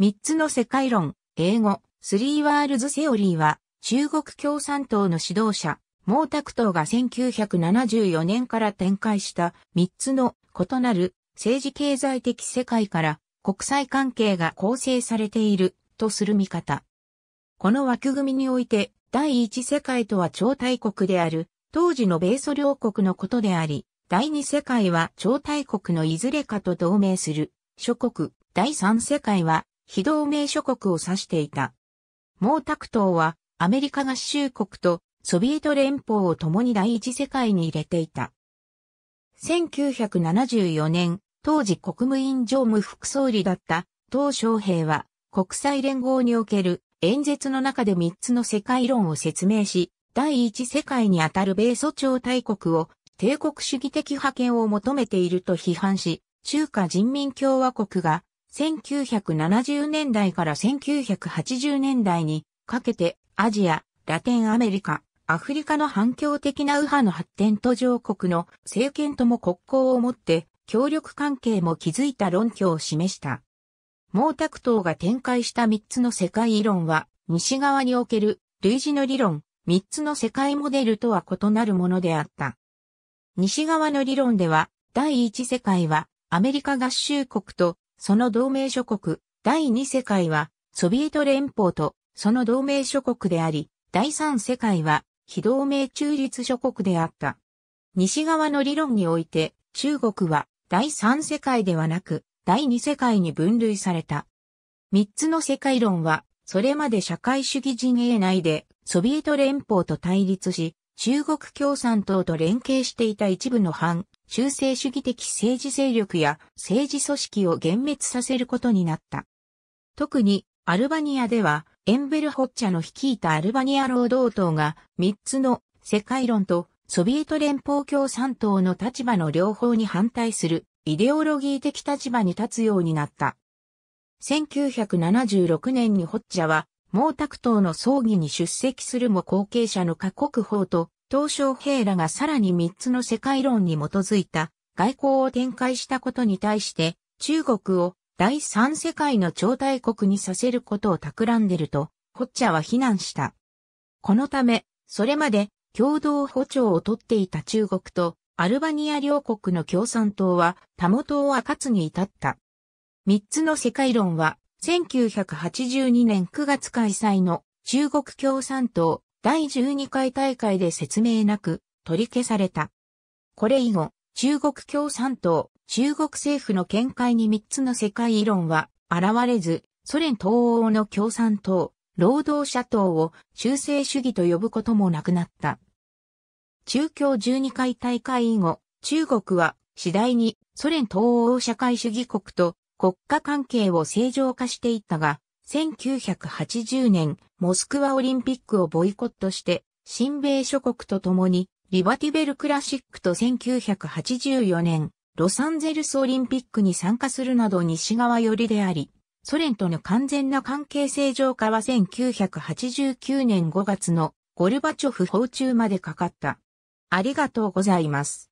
三つの世界論、英語、スリーワールズセオリーは、中国共産党の指導者、毛沢東が1974年から展開した三つの異なる政治経済的世界から国際関係が構成されているとする見方。この枠組みにおいて、第一世界とは超大国である、当時の米ソ両国のことであり、第二世界は超大国のいずれかと同盟する諸国、第三世界は非同盟諸国を指していた。毛沢東はアメリカ合衆国とソビエト連邦を共に第一世界に入れていた。1974年、当時国務院常務副総理だった鄧小平は国際連合における演説の中で3つの世界論を説明し、第一世界にあたる米ソ朝大国を帝国主義的覇権を求めていると批判し、中華人民共和国が1970年代から1980年代にかけてアジア、ラテンアメリカ、アフリカの反響的な右派の発展途上国の政権とも国交を持って協力関係も築いた論拠を示した。毛沢東が展開した3つの世界理論は、西側における類似の理論、3つの世界モデルとは異なるものであった。西側の理論では、第一世界はアメリカ合衆国とその同盟諸国、第二世界は、ソビエト連邦と、その同盟諸国であり、第三世界は、非同盟中立諸国であった。西側の理論において、中国は、第三世界ではなく、第二世界に分類された。三つの世界論は、それまで社会主義陣営内で、ソビエト連邦と対立し、中国共産党と連携していた一部の反修正主義的政治勢力や政治組織を幻滅させることになった。特にアルバニアではエンベルホッチャの率いたアルバニア労働党が3つの世界論とソビエト連邦共産党の立場の両方に反対するイデオロギー的立場に立つようになった。1976年にホッチャは毛沢東の葬儀に出席するも後継者の各国法と東小平らがさらに3つの世界論に基づいた外交を展開したことに対して中国を第三世界の超大国にさせることを企んでると、ホッチャは非難した。このため、それまで共同歩調をとっていた中国とアルバニア両国の共産党はたもとをかつに至った。三つの世界論は1982年9月開催の中国共産党第12回大会で説明なく取り消された。これ以後、中国共産党、中国政府の見解に3つの世界異論は現れず、ソ連東欧の共産党、労働者党を中世主義と呼ぶこともなくなった。中共12回大会以後、中国は次第にソ連東欧社会主義国と国家関係を正常化していったが、1980年、モスクワオリンピックをボイコットして、新米諸国と共に、リバティベルクラシックと1984年、ロサンゼルスオリンピックに参加するなど西側寄りであり、ソ連との完全な関係正常化は1989年5月のゴルバチョフ訪中までかかった。ありがとうございます。